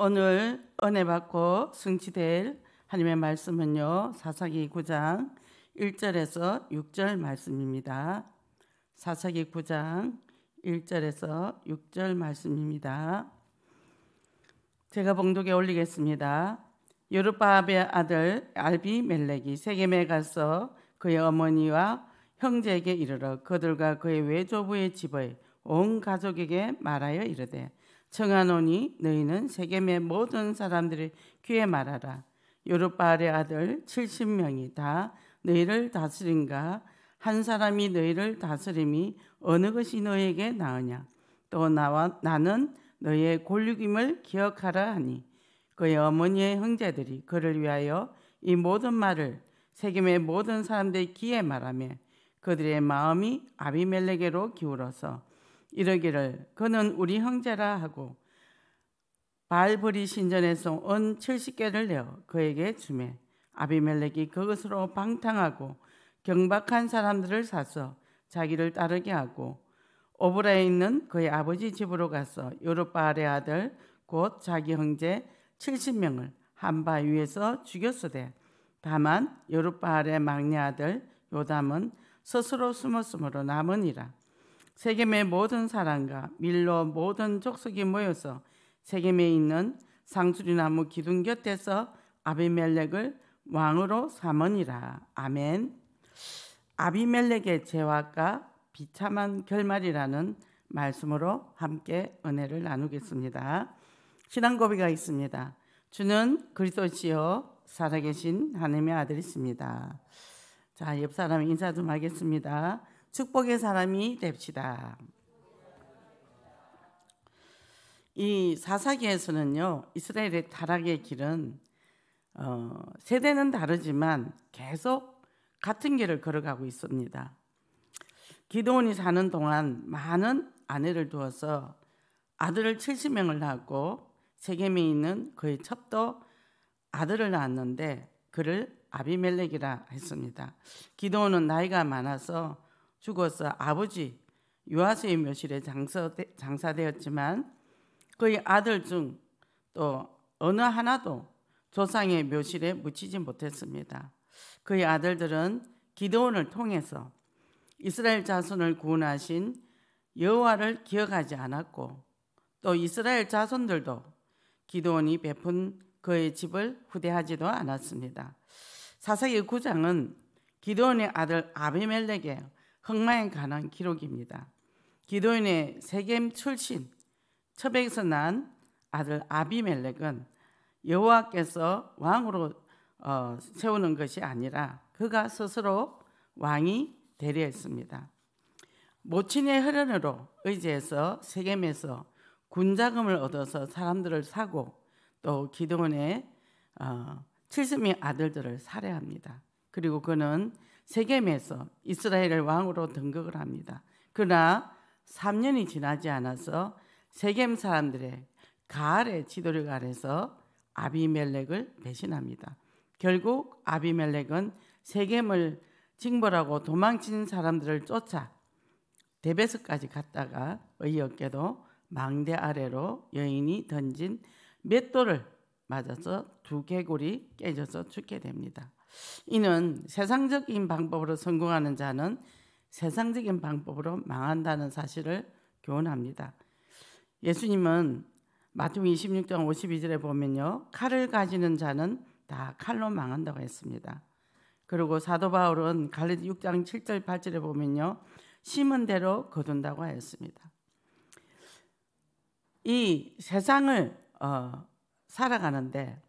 오늘 은혜 받고 승치될 하나님의 말씀은요. 사사기 9장 1절에서 6절 말씀입니다. 사사기 9장 1절에서 6절 말씀입니다. 제가 봉독에 올리겠습니다. 여룻바합의 아들 알비멜렉이 세겜에 가서 그의 어머니와 형제에게 이르러 그들과 그의 외조부의 집의 온 가족에게 말하여 이르되 청하노니 너희는 세겜의 모든 사람들의 귀에 말하라. 요르바알의 아들 70명이 다 너희를 다스린가 한 사람이 너희를 다스림이 어느 것이 너희에게 나으냐 또 나와 나는 너희의 골육임을 기억하라 하니 그의 어머니의 형제들이 그를 위하여 이 모든 말을 세겜의 모든 사람들의 귀에 말하며 그들의 마음이 아비멜렉에로 기울어서 이러기를 그는 우리 형제라 하고 발브리 신전에서 온 70개를 내어 그에게 주매 아비멜렉이 그것으로 방탕하고 경박한 사람들을 사서 자기를 따르게 하고 오브라에 있는 그의 아버지 집으로 가서 요르바알의 아들 곧 자기 형제 70명을 한바 위에서 죽였으되 다만 요르바알의 막내 아들 요담은 스스로 숨었으므로 남으니라 세겜의 모든 사람과 밀로 모든 족속이 모여서 세겜에 있는 상수리나무 기둥 곁에서 아비멜렉을 왕으로 삼으니라. 아멘. 아비멜렉의 재화가 비참한 결말이라는 말씀으로 함께 은혜를 나누겠습니다. 신앙 고비가 있습니다. 주는 그리스도시요 살아계신 하나님의 아들이십니다. 자, 옆 사람 인사 좀 하겠습니다. 축복의 사람이 됩시다. 이 사사기에서는요 이스라엘의 타락의 길은 어, 세대는 다르지만 계속 같은 길을 걸어가고 있습니다. 기도원이 사는 동안 많은 아내를 두어서 아들을 70명을 낳고 세겜에 있는 그의 첩도 아들을 낳았는데 그를 아비멜렉이라 했습니다. 기도원은 나이가 많아서 죽어서 아버지 요아스의 묘실에 장사되, 장사되었지만 그의 아들 중 또 어느 하나도 조상의 묘실에 묻히지 못했습니다. 그의 아들들은 기도원을 통해서 이스라엘 자손을 구원하신 여호와를 기억하지 않았고 또 이스라엘 자손들도 기도원이 베푼 그의 집을 후대하지도 않았습니다. 사사기 9장은 기도원의 아들 아비멜렉의 흑마에 관한 기록입니다. 기도인의 세겜 출신 처백에서 난 아들 아비멜렉은 여호와께서 왕으로 어, 세우는 것이 아니라 그가 스스로 왕이 되려 했습니다. 모친의 혈연으로 의지해서 세겜에서 군자금을 얻어서 사람들을 사고 또 기도원의 어, 70명 아들들을 살해합니다. 그리고 그는 세겜에서 이스라엘을 왕으로 등극을 합니다. 그러나 3년이 지나지 않아서 세겜 사람들의 가알의 지도력 아래서 아비멜렉을 배신합니다. 결국 아비멜렉은 세겜을 징벌하고 도망친 사람들을 쫓아 데베스까지 갔다가 의없게도 망대 아래로 여인이 던진 맷돌을 맞아서 두 개골이 깨져서 죽게 됩니다. 이는 세상적인 방법으로 성공하는 자는 세상적인 방법으로 망한다는 사실을 교훈합니다. 예수님은 마태복 26장 52절에 보면요. 칼을 가지는 자는 다 칼로 망한다고 했습니다. 그리고 사도 바울은 갈라 6장 7절 8절에 보면요. 심은 대로 거둔다고 하습니다이 세상을 어, 살아가는데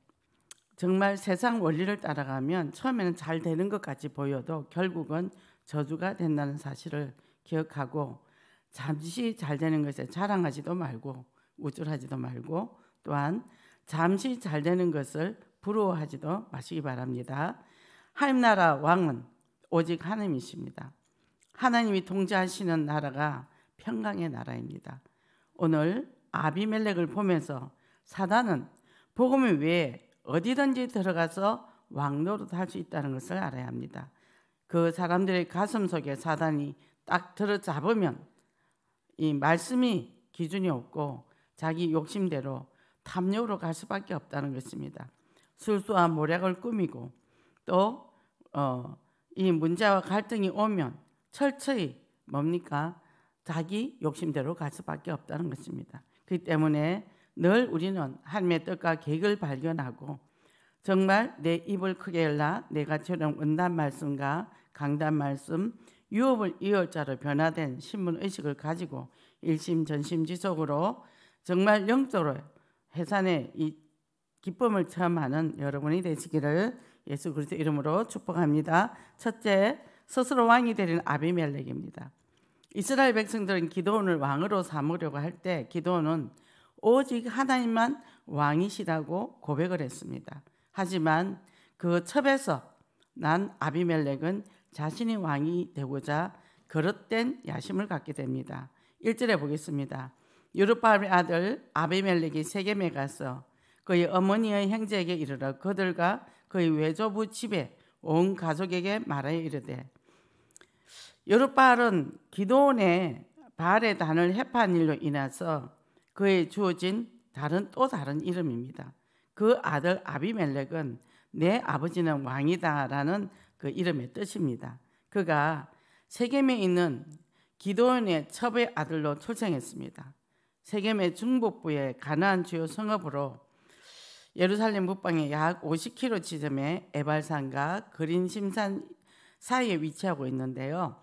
정말 세상 원리를 따라가면 처음에는 잘 되는 것 같이 보여도 결국은 저주가 된다는 사실을 기억하고 잠시 잘 되는 것에 자랑하지도 말고 우쭐하지도 말고 또한 잠시 잘 되는 것을 부러워하지도 마시기 바랍니다. 하나 나라 왕은 오직 하나님이십니다. 하나님이 통제하시는 나라가 평강의 나라입니다. 오늘 아비멜렉을 보면서 사단은 복음 외에 어디든지 들어가서 왕노릇 할수 있다는 것을 알아야 합니다. 그 사람들의 가슴 속에 사단이 딱 들어잡으면 이 말씀이 기준이 없고 자기 욕심대로 탐욕으로 갈 수밖에 없다는 것입니다. 술수와 모략을 꾸미고 또이 어, 문제와 갈등이 오면 철저히 뭡니까 자기 욕심대로 갈 수밖에 없다는 것입니다. 그 때문에 늘 우리는 하나님의 뜻과 계획을 발견하고 정말 내 입을 크게 열라 내가처럼 은단 말씀과 강단 말씀 유업을 이어자로 변화된 신문 의식을 가지고 일심 전심 지속으로 정말 영적으로 해산의 이 기쁨을 체험하는 여러분이 되시기를 예수 그리스도 이름으로 축복합니다. 첫째, 스스로 왕이 되는 아비멜렉입니다. 이스라엘 백성들은 기도원을 왕으로 삼으려고 할 때 기도원은 오직 하나님만 왕이시라고 고백을 했습니다. 하지만 그 첩에서 난 아비멜렉은 자신이 왕이 되고자 그릇된 야심을 갖게 됩니다. 1절에 보겠습니다. 유르바의 아들 아비멜렉이 세겜에 가서 그의 어머니의 형제에게 이르러 그들과 그의 외조부 집에 온 가족에게 말하여 이르되 여룻발은 기도원의 발의 단을 해파한 일로 인해서 그에 주어진 다른 또 다른 이름입니다. 그 아들 아비멜렉은 내 아버지는 왕이다라는 그 이름의 뜻입니다. 그가 세겜에 있는 기도원의 첩의 아들로 출생했습니다. 세겜의 중북부의 가나안 주요 성읍으로 예루살렘 북방의 약 50km 지점에 에발산과 그린심산 사이에 위치하고 있는데요.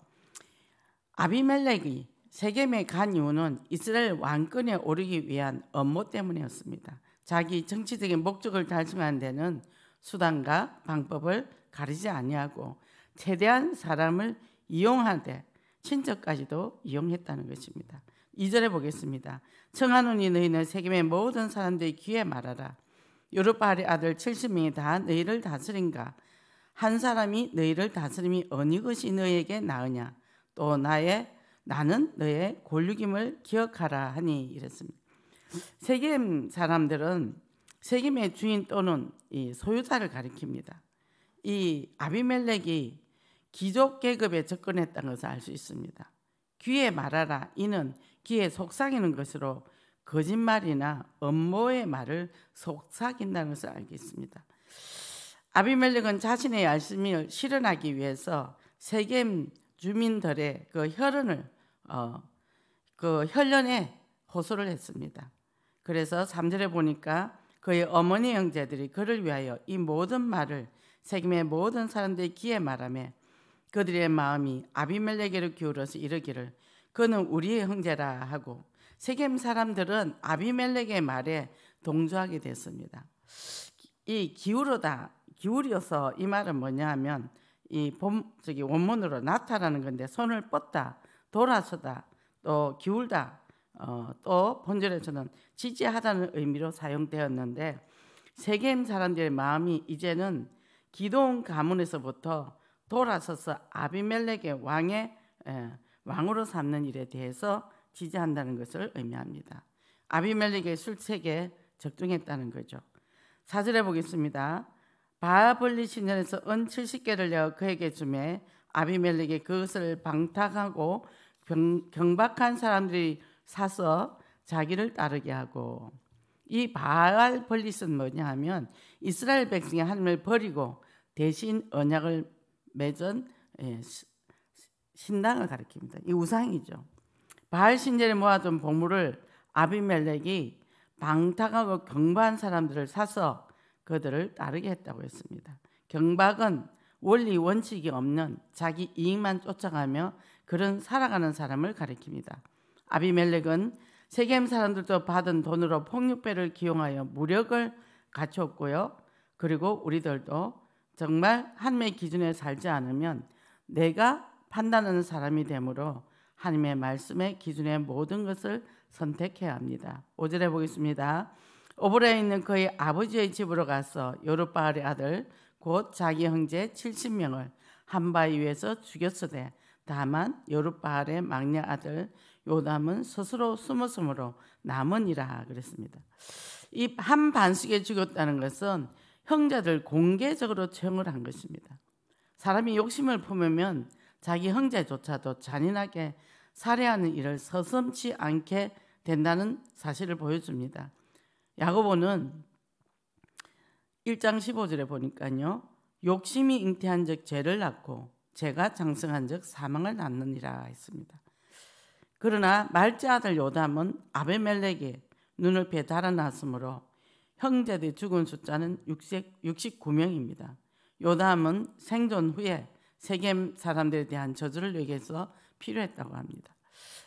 아비멜렉이 세겜에 간 이유는 이스라엘 왕권에 오르기 위한 업무 때문이었습니다. 자기 정치적인 목적을 달성하는 데는 수단과 방법을 가리지 아니하고 최대한 사람을 이용하되 친척까지도 이용했다는 것입니다. 2절에 보겠습니다. 청하노니 너희는 세겜의 모든 사람들의 귀에 말하라. 요르바알 아들 70명이 다 너희를 다스린가? 한 사람이 너희를 다스림이 어느 것이 너희에게 나으냐? 또 나의 나는 너의 골육임을 기억하라 하니 이랬습니다. 세겜 사람들은 세겜의 주인 또는 이 소유자를 가리킵니다. 이 아비멜렉이 귀족 계급에 접근했다는 것을 알 수 있습니다. 귀에 말하라 이는 귀에 속삭이는 것으로 거짓말이나 음모의 말을 속삭인다는 것을 알겠습니다. 아비멜렉은 자신의 열심을 실현하기 위해서 세겜 주민들의 그 혈흔을 어, 그 혈련에 호소를 했습니다. 그래서 3절에 보니까 그의 어머니 형제들이 그를 위하여 이 모든 말을 세김의 모든 사람들의 귀에 말하며 그들의 마음이 아비멜렉에로 기울어서 이르기를 그는 우리의 형제라 하고 세겜 사람들은 아비멜렉의 말에 동조하게 됐습니다. 이 기울어다 기울여서 이 말은 뭐냐 하면 이 본, 저기 원문으로 나타라는 건데 손을 뻗다 돌아서다 또 기울다 어, 또 본절에서는 지지하다는 의미로 사용되었는데 세겜 사람들의 마음이 이제는 기동 가문에서부터 돌아서서 아비멜렉의 왕의 에, 왕으로 삼는 일에 대해서 지지한다는 것을 의미합니다. 아비멜렉의 술책에 적중했다는 거죠. 사절해 보겠습니다. 바블리 신전에서 은 70개를 내어 그에게 주매 아비멜렉이 그것을 방탁하고 경, 박한 사람들이 사서 자기를 따르게 하고 이 바알 벌리스는 뭐냐 하면 이스라엘 백성의 하나님을 버리고 대신 언약을 맺은 예, 신당을 가리킵니다. 이 우상이죠. 바알 신제를 모아둔 보물을 아비멜렉이 방탕하고 경박한 사람들을 사서 그들을 따르게 했다고 했습니다. 경박은 원리 원칙이 없는 자기 이익만 쫓아가며 그런 살아가는 사람을 가리킵니다. 아비멜렉은 세겜 사람들도 받은 돈으로 폭력배를 기용하여 무력을 갖췄고요. 그리고 우리들도 정말 하나님의 기준에 살지 않으면 내가 판단하는 사람이 되므로 하나님의 말씀의 기준의 모든 것을 선택해야 합니다. 오절에 보겠습니다. 오브레에 있는 그의 아버지의 집으로 가서 요르바알의 아들 곧 자기 형제 70명을 한바위에서 죽였으되 다만 여룻바알의 막내 아들 요담은 스스로 숨어숨으로 남은이라 그랬습니다. 이 한 반숙에 죽였다는 것은 형제들 공개적으로 처형을 한 것입니다. 사람이 욕심을 품으면 자기 형제조차도 잔인하게 살해하는 일을 서슴치 않게 된다는 사실을 보여줍니다. 야고보는 1장 15절에 보니까요. 욕심이 잉태한 적 죄를 낳고 죄가 장성한 적 사망을 낳느니라 했습니다. 그러나 말제 아들 요담은 아베멜렉의 눈을에 달아났으므로 형제들 죽은 숫자는 60, 69명입니다. 요담은 생존 후에 세겜 사람들에 대한 저주를 여기서 필요했다고 합니다.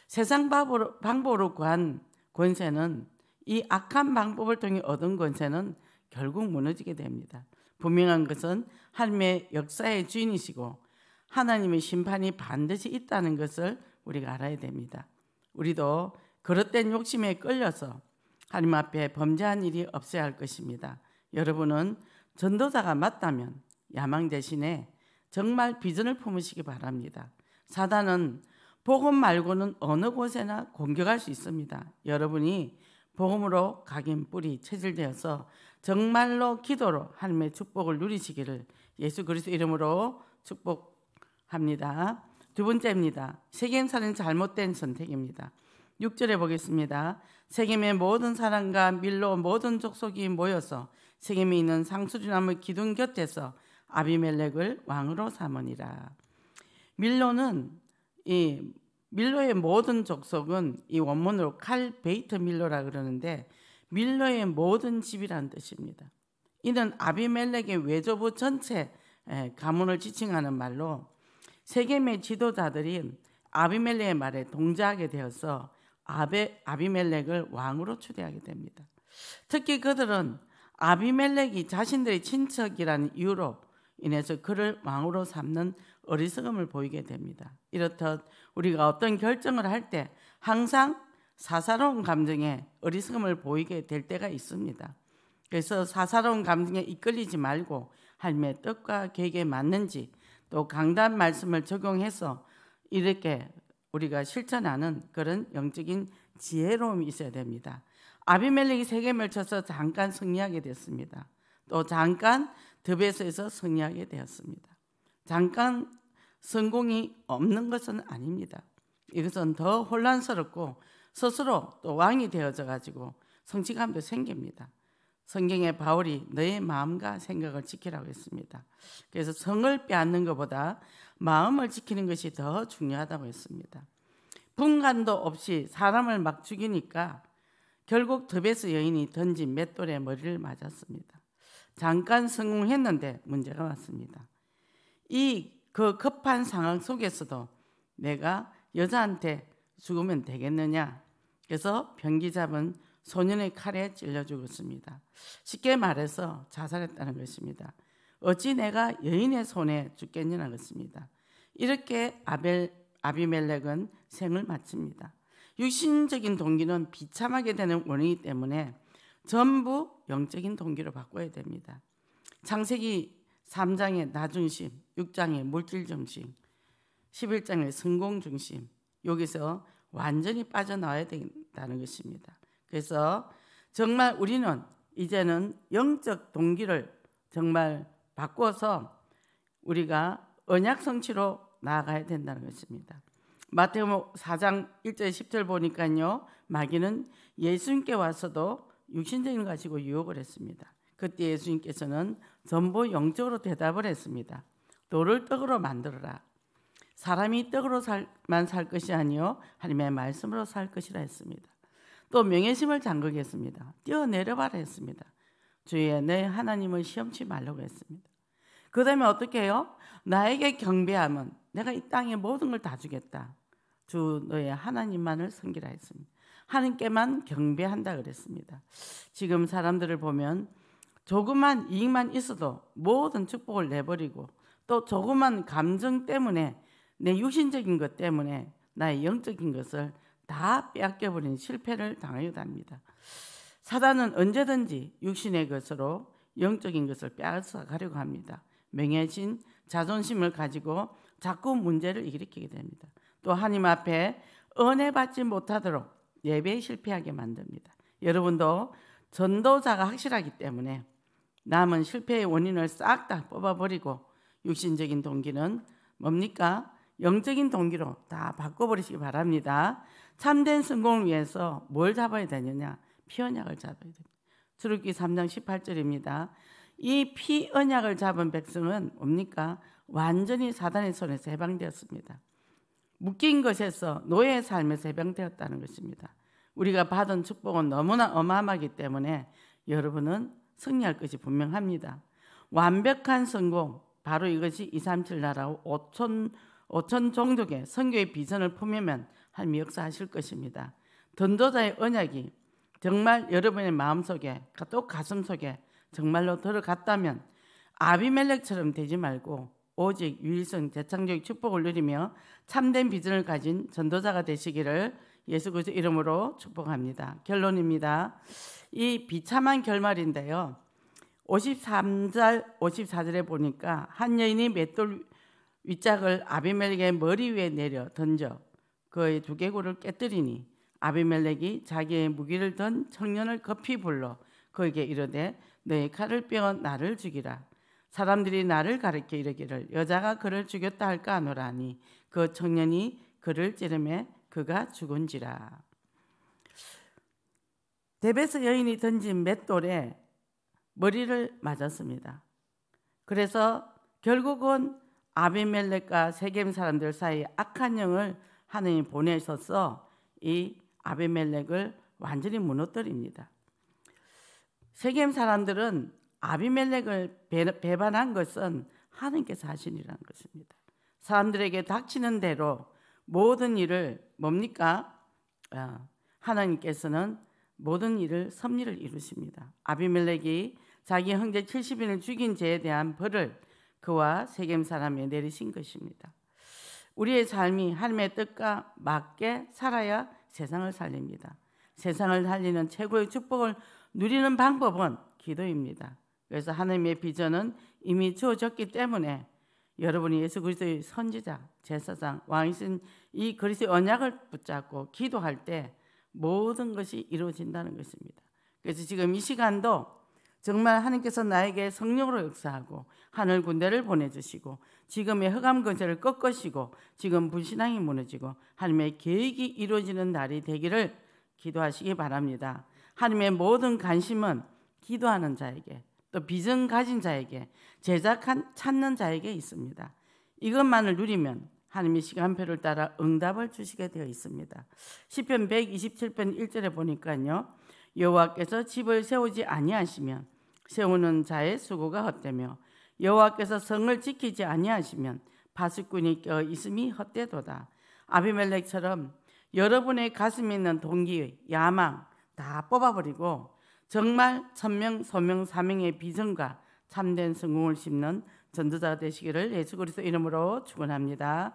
세상 방법으로 구한 권세는 이 악한 방법을 통해 얻은 권세는 결국 무너지게 됩니다. 분명한 것은 하나님의 역사의 주인이시고 하나님의 심판이 반드시 있다는 것을 우리가 알아야 됩니다. 우리도 그릇된 욕심에 끌려서 하나님 앞에 범죄한 일이 없어야 할 것입니다. 여러분은 전도자가 맞다면 야망 대신에 정말 비전을 품으시기 바랍니다. 사단은 복음 말고는 어느 곳에나 공격할 수 있습니다. 여러분이 복음으로 각인 뿌리 체질되어서 정말로 기도로 하나님의 축복을 누리시기를 예수 그리스도 이름으로 축복합니다. 두 번째입니다. 세겜사는 잘못된 선택입니다. 6절에 보겠습니다. 세겜의 모든 사람과 밀로 모든 족속이 모여서 세겜에 있는 상수주나무 기둥 곁에서 아비멜렉을 왕으로 삼으니라. 밀로는 이 밀로의 모든 족속은 이 원문으로 칼 베이트 밀로라 그러는데 밀러의 모든 집이란 뜻입니다. 이는 아비멜렉의 외조부 전체 가문을 지칭하는 말로 세겜의 지도자들인 아비멜렉의 말에 동조하게 되어서 아베, 아비멜렉을 왕으로 추대하게 됩니다. 특히 그들은 아비멜렉이 자신들의 친척이라는 이유로 인해서 그를 왕으로 삼는 어리석음을 보이게 됩니다. 이렇듯 우리가 어떤 결정을 할 때 항상 사사로운 감정에 어리석음을 보이게 될 때가 있습니다. 그래서 사사로운 감정에 이끌리지 말고 할매 뜻과 계획에 맞는지 또 강단 말씀을 적용해서 이렇게 우리가 실천하는 그런 영적인 지혜로움이 있어야 됩니다. 아비멜렉이 세겜을 쳐서 잠깐 승리하게 됐습니다. 또 잠깐 드베스에서 승리하게 되었습니다. 잠깐 성공이 없는 것은 아닙니다. 이것은 더 혼란스럽고 스스로 또 왕이 되어져 가지고 성취감도 생깁니다. 성경에 바울이 너의 마음과 생각을 지키라고 했습니다. 그래서 성을 빼앗는 것보다 마음을 지키는 것이 더 중요하다고 했습니다. 분간도 없이 사람을 막 죽이니까 결국 드베스 여인이 던진 맷돌에 머리를 맞았습니다. 잠깐 성공했는데 문제가 왔습니다. 이 그 급한 상황 속에서도 내가 여자한테 죽으면 되겠느냐? 그래서 변기 잡은 소년의 칼에 찔려 죽었습니다. 쉽게 말해서 자살했다는 것입니다. 어찌 내가 여인의 손에 죽겠느냐 것입니다. 이렇게 아벨 아비멜렉은 생을 마칩니다. 육신적인 동기는 비참하게 되는 원인이기 때문에 전부 영적인 동기로 바꿔야 됩니다. 창세기 3장의 나중심, 6장의 물질 중심, 11장의 성공 중심, 여기서 완전히 빠져나와야 된다는 것입니다. 그래서 정말 우리는 이제는 영적 동기를 정말 바꿔서 우리가 언약 성취로 나아가야 된다는 것입니다. 마태복음 4장 1절 10절 보니까요. 마귀는 예수님께 와서도 육신적인 가지고 유혹을 했습니다. 그때 예수님께서는 전부 영적으로 대답을 했습니다. 돌을 떡으로 만들어라. 사람이 떡으로만 살, 살 것이 아니요 하나님의 말씀으로 살 것이라 했습니다. 또 명예심을 잠그겠습니다. 뛰어내려봐라 했습니다. 주의 내 하나님을 시험치 말라고 했습니다. 그 다음에 어떻게 해요? 나에게 경배함은 내가 이 땅의 모든 걸 다 주겠다. 주 너의 하나님만을 섬기라 했습니다. 하나님께만 경배한다 그랬습니다. 지금 사람들을 보면 조그만 이익만 있어도 모든 축복을 내버리고 또 조그만 감정 때문에 내 육신적인 것 때문에 나의 영적인 것을 다 빼앗겨버린 실패를 당하기도 합니다. 사단은 언제든지 육신의 것으로 영적인 것을 빼앗아가려고 합니다. 명예신, 자존심을 가지고 자꾸 문제를 일으키게 됩니다. 또 하나님 앞에 은혜 받지 못하도록 예배에 실패하게 만듭니다. 여러분도 전도자가 확실하기 때문에 남은 실패의 원인을 싹 다 뽑아버리고 육신적인 동기는 뭡니까? 영적인 동기로 다 바꿔버리시기 바랍니다. 참된 성공을 위해서 뭘 잡아야 되느냐? 피언약을 잡아야 됩니다. 주룩기 3장 18절입니다. 이 피언약을 잡은 백성은 뭡니까? 완전히 사단의 손에서 해방되었습니다. 묶인 것에서 노예의 삶에서 해방되었다는 것입니다. 우리가 받은 축복은 너무나 어마어마하기 때문에 여러분은 승리할 것이 분명합니다. 완벽한 성공, 바로 이것이 237나라 5천 오천 종족의 선교의 비전을 품으면 하나님 역사하실 것입니다. 전도자의 언약이 정말 여러분의 마음속에 또 가슴속에 정말로 들어갔다면 아비멜렉처럼 되지 말고 오직 유일성 재창조 축복을 누리며 참된 비전을 가진 전도자가 되시기를 예수 그리스 이름으로 축복합니다. 결론입니다. 이 비참한 결말인데요. 53절 54절에 보니까 한 여인이 맷돌 윗짝을 아비멜렉의 머리 위에 내려 던져 그의 두개골을 깨뜨리니 아비멜렉이 자기의 무기를 든 청년을 급히 불러 그에게 이르되 너의 칼을 빼어 나를 죽이라 사람들이 나를 가르켜 이르기를 여자가 그를 죽였다 할까 하노라니 그 청년이 그를 찌르매 그가 죽은지라 데베스 여인이 던진 맷돌에 머리를 맞았습니다. 그래서 결국은 아비멜렉과 세겜 사람들 사이 악한 영을 하느님 보내셔서 이 아비멜렉을 완전히 무너뜨립니다. 세겜 사람들은 아비멜렉을 배, 반한 것은 하나님께서 하신이라는 것입니다. 사람들에게 닥치는 대로 모든 일을 뭡니까? 아, 하나님께서는 모든 일을 섭리를 이루십니다. 아비멜렉이 자기 형제 70인을 죽인 죄에 대한 벌을 그와 세겜 사람에 내리신 것입니다. 우리의 삶이 하나님의 뜻과 맞게 살아야 세상을 살립니다. 세상을 살리는 최고의 축복을 누리는 방법은 기도입니다. 그래서 하나님의 비전은 이미 주어졌기 때문에 여러분이 예수 그리스도의 선지자, 제사장, 왕이신 이 그리스도의 언약을 붙잡고 기도할 때 모든 것이 이루어진다는 것입니다. 그래서 지금 이 시간도 정말 하나님께서 나에게 성령으로 역사하고 하늘 군대를 보내주시고 지금의 흑암 근세를 꺾으시고 지금 불신앙이 무너지고 하나님의 계획이 이루어지는 날이 되기를 기도하시기 바랍니다. 하나님의 모든 관심은 기도하는 자에게 또 비전 가진 자에게 제작 한 찾는 자에게 있습니다. 이것만을 누리면 하나님의 시간표를 따라 응답을 주시게 되어 있습니다. 시편 127편 1절에 보니까요. 여호와께서 집을 세우지 아니하시면 세우는 자의 수고가 헛되며 여호와께서 성을 지키지 아니하시면 바스꾼이 껴 있음이 헛되도다. 아비멜렉처럼 여러분의 가슴에 있는 동기, 의 야망 다 뽑아버리고 정말 천명, 소명, 사명의 비전과 참된 성공을 심는 전도자 가 되시기를 예수 그리스도 이름으로 축원합니다.